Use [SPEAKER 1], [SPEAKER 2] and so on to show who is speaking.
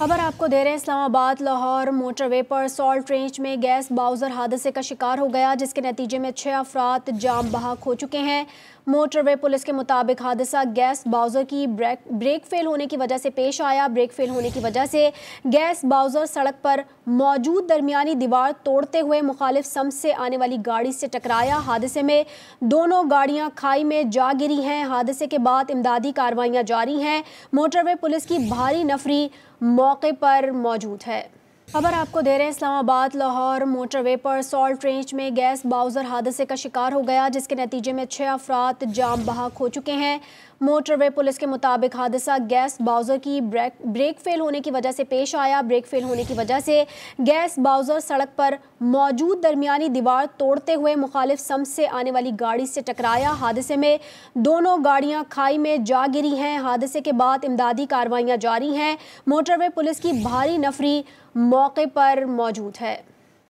[SPEAKER 1] खबर आपको दे रहे हैं इस्लामाबाद लाहौर मोटरवे पर सॉल्ट रेंज में गैस बाउजर हादसे का शिकार हो गया जिसके नतीजे में छः अफराद जाम बहाक हो चुके हैं मोटरवे पुलिस के मुताबिक हादसा गैस बाउजर की ब्रेक ब्रेक फेल होने की वजह से पेश आया ब्रेक फेल होने की वजह से गैस बाउजर सड़क पर मौजूद दरमियानी दीवार तोड़ते हुए मुखालिफ सम से आने वाली गाड़ी से टकराया हादसे में दोनों गाड़ियाँ खाई में जा गिरी हैं हादसे के बाद इमदादी कार्रवाइयाँ जारी हैं मोटरवे पुलिस की भारी नफरी मौके पर मौजूद है खबर आपको दे रहे हैं इस्लामाबाद लाहौर मोटरवे पर सॉल्ट रेंज में गैस बाउजर हादसे का शिकार हो गया जिसके नतीजे में छः अफराद जाम बहाक हो चुके हैं मोटरवे पुलिस के मुताबिक हादसा गैस बाउजर की ब्रेक ब्रेक फेल होने की वजह से पेश आया ब्रेक फेल होने की वजह से गैस बाउजर सड़क पर मौजूद दरमियानी दीवार तोड़ते हुए मुखालिफ सम से आने वाली गाड़ी से टकराया हादसे में दोनों गाड़ियां खाई में जा गिरी हैं हादसे के बाद इमदादी कार्रवाइयाँ जारी हैं मोटरवे पुलिस की भारी नफरी मौके पर मौजूद है